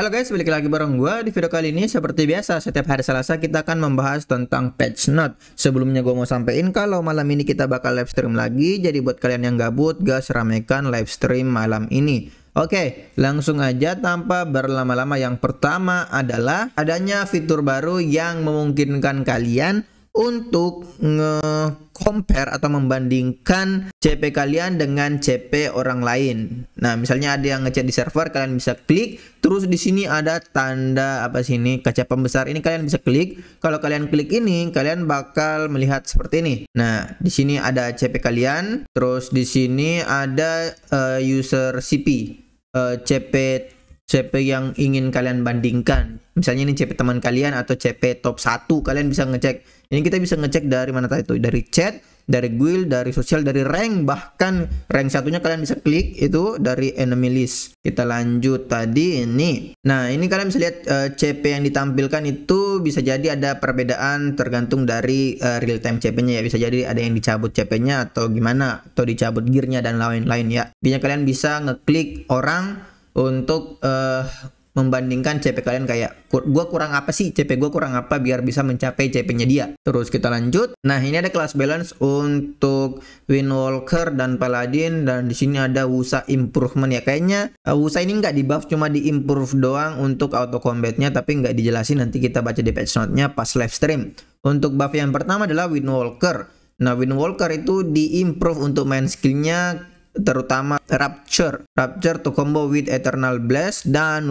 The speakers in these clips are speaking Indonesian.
Halo guys, balik lagi bareng gue Di video kali ini seperti biasa Setiap hari Selasa kita akan membahas tentang patch note Sebelumnya gue mau sampein Kalau malam ini kita bakal live stream lagi Jadi buat kalian yang gabut Gas ramekan live stream malam ini Oke, langsung aja tanpa berlama-lama Yang pertama adalah Adanya fitur baru yang memungkinkan kalian Untuk nge compare atau membandingkan CP kalian dengan CP orang lain. Nah, misalnya ada yang ngechat di server, kalian bisa klik. Terus di sini ada tanda apa sih ini kaca pembesar ini kalian bisa klik. Kalau kalian klik ini, kalian bakal melihat seperti ini. Nah, di sini ada CP kalian, terus di sini ada uh, user CP, uh, eh, CP CP yang ingin kalian bandingkan. Misalnya ini CP teman kalian atau CP top 1, kalian bisa ngecek. Ini kita bisa ngecek dari mana tadi itu? Dari chat, dari guild, dari sosial, dari rank, bahkan rank satunya kalian bisa klik itu dari enemy list. Kita lanjut tadi ini. Nah, ini kalian bisa lihat uh, eh, CP yang ditampilkan itu bisa jadi ada perbedaan tergantung dari uh, real time CP-nya ya. Bisa jadi ada yang dicabut CP-nya atau gimana atau dicabut gearnya dan lain-lain ya. Bisa kalian bisa ngeklik orang untuk uh, membandingkan CP kalian kayak gue kurang apa sih CP gue kurang apa biar bisa mencapai CP-nya dia terus kita lanjut nah ini ada kelas balance untuk Walker dan Paladin dan di sini ada Wusa improvement ya kayaknya uh, Wusa ini nggak di buff cuma di improve doang untuk auto combatnya tapi nggak dijelasin nanti kita baca di patch note-nya pas live stream untuk buff yang pertama adalah Walker Nah, Walker itu di improve untuk main skill-nya terutama Rapture, Rapture to combo with Eternal Blast dan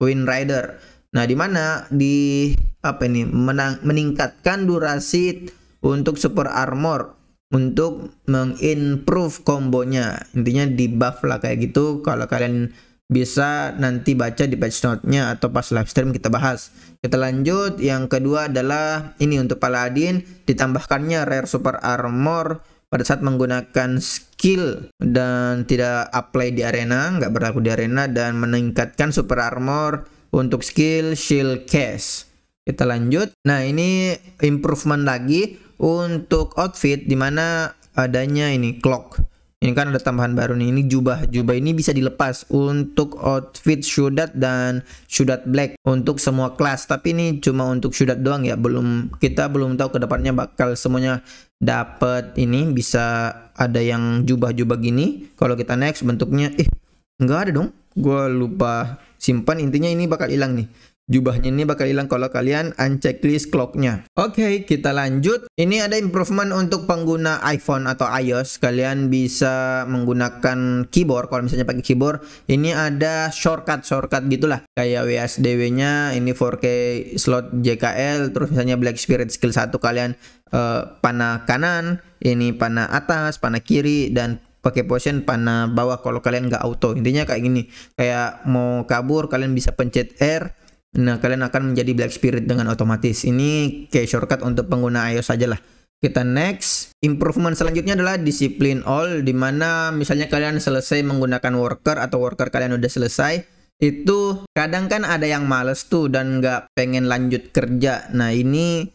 Wind Rider. Nah, di mana di apa ini menang, meningkatkan durasi untuk super armor untuk mengimprove kombonya. Intinya di buff lah kayak gitu kalau kalian bisa nanti baca di patch note-nya atau pas live stream kita bahas. Kita lanjut yang kedua adalah ini untuk Paladin ditambahkannya rare super armor pada saat menggunakan skill dan tidak apply di arena, nggak berlaku di arena dan meningkatkan super armor untuk skill shield cast. Kita lanjut. Nah, ini improvement lagi untuk outfit dimana adanya ini clock. Ini kan ada tambahan baru nih. Ini jubah. Jubah ini bisa dilepas untuk outfit Shudat dan Shudat Black untuk semua kelas. Tapi ini cuma untuk Shudat doang ya. Belum kita belum tahu kedepannya bakal semuanya dapat ini bisa ada yang jubah-jubah gini. Kalau kita next bentuknya eh nggak ada dong. Gue lupa simpan intinya ini bakal hilang nih. Jubahnya ini bakal hilang kalau kalian uncheck list clocknya. Oke, okay, kita lanjut. Ini ada improvement untuk pengguna iPhone atau iOS. Kalian bisa menggunakan keyboard. Kalau misalnya pakai keyboard, ini ada shortcut shortcut gitulah. Kayak WSDW-nya, ini 4K slot JKL. Terus misalnya Black Spirit skill 1 kalian uh, panah kanan, ini panah atas, panah kiri, dan pakai potion panah bawah kalau kalian nggak auto intinya kayak gini kayak mau kabur kalian bisa pencet R Nah, kalian akan menjadi Black Spirit dengan otomatis. Ini kayak shortcut untuk pengguna iOS saja lah. Kita next. Improvement selanjutnya adalah disiplin all, dimana misalnya kalian selesai menggunakan worker atau worker kalian udah selesai, itu kadang kan ada yang males tuh dan nggak pengen lanjut kerja. Nah ini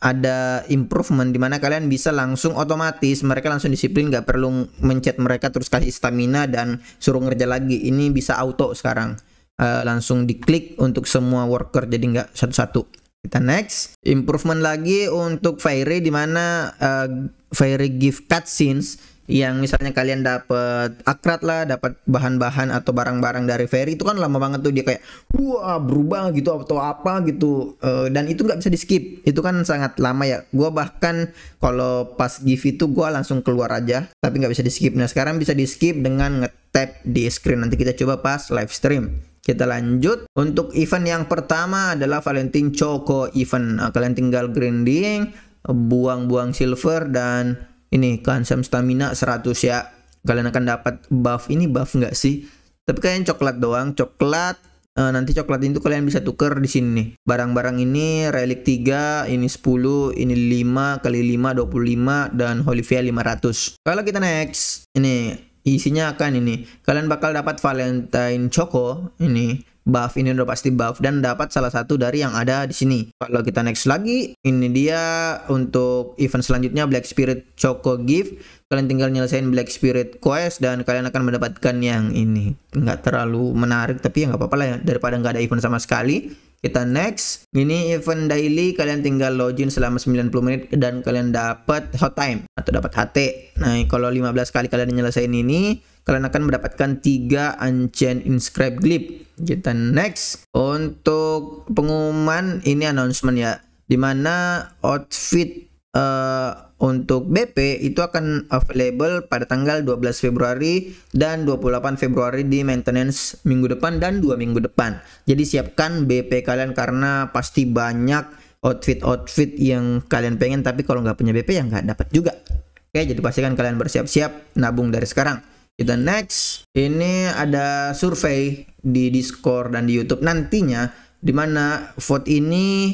ada improvement dimana kalian bisa langsung otomatis mereka langsung disiplin nggak perlu mencet mereka terus kasih stamina dan suruh ngerja lagi. Ini bisa auto sekarang. Eh, langsung diklik untuk semua worker jadi nggak satu-satu kita next improvement lagi untuk Fairy di mana uh, Fairy gift scenes yang misalnya kalian dapat akrat lah, dapat bahan-bahan atau barang-barang dari Ferry itu kan lama banget tuh dia kayak wah berubah gitu atau apa gitu uh, dan itu nggak bisa di skip itu kan sangat lama ya gue bahkan kalau pas gift itu gue langsung keluar aja tapi nggak bisa di skip nah sekarang bisa di skip dengan ngetap di screen nanti kita coba pas live stream kita lanjut. Untuk event yang pertama adalah Valentine Choco event. Nah, kalian tinggal grinding, buang-buang silver dan ini konsum stamina 100 ya. Kalian akan dapat buff ini buff nggak sih? Tapi kalian coklat doang, coklat Uh, nanti coklat itu kalian bisa tuker di sini nih. Barang-barang ini relik 3, ini 10, ini 5 kali 5 25 dan Holy Fire 500. Kalau kita next, ini isinya akan ini kalian bakal dapat Valentine Choco ini buff ini udah pasti buff dan dapat salah satu dari yang ada di sini. Kalau kita next lagi, ini dia untuk event selanjutnya Black Spirit Choco Gift. Kalian tinggal nyelesain Black Spirit Quest dan kalian akan mendapatkan yang ini. Nggak terlalu menarik tapi ya nggak apa-apa lah ya daripada nggak ada event sama sekali. Kita next. Ini event daily kalian tinggal login selama 90 menit dan kalian dapat hot time atau dapat HT. Nah, kalau 15 kali kalian nyelesain ini, kalian akan mendapatkan tiga unchained inscribe clip. Kita next. Untuk pengumuman ini announcement ya. Dimana outfit eh, untuk BP itu akan available pada tanggal 12 Februari dan 28 Februari di maintenance minggu depan dan dua minggu depan. Jadi siapkan BP kalian karena pasti banyak outfit-outfit yang kalian pengen tapi kalau nggak punya BP ya nggak dapat juga. Oke, jadi pastikan kalian bersiap-siap nabung dari sekarang. Kita next, ini ada survei di Discord dan di YouTube nantinya di mana vote ini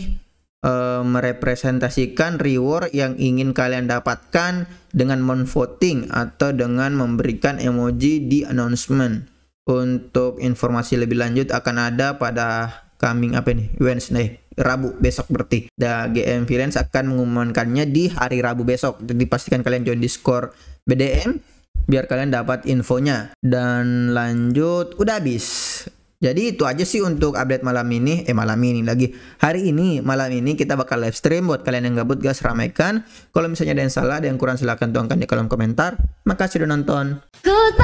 e, merepresentasikan reward yang ingin kalian dapatkan dengan menvoting atau dengan memberikan emoji di announcement. Untuk informasi lebih lanjut akan ada pada coming apa nih Wednesday Rabu besok berarti. Da GM Freelance akan mengumumkannya di hari Rabu besok. Jadi pastikan kalian join Discord BDM biar kalian dapat infonya dan lanjut udah habis jadi itu aja sih untuk update malam ini, eh malam ini lagi. Hari ini, malam ini kita bakal live stream buat kalian yang gabut gas ramaikan. Kalau misalnya ada yang salah, ada yang kurang silahkan tuangkan di kolom komentar. Makasih udah nonton. Goodbye,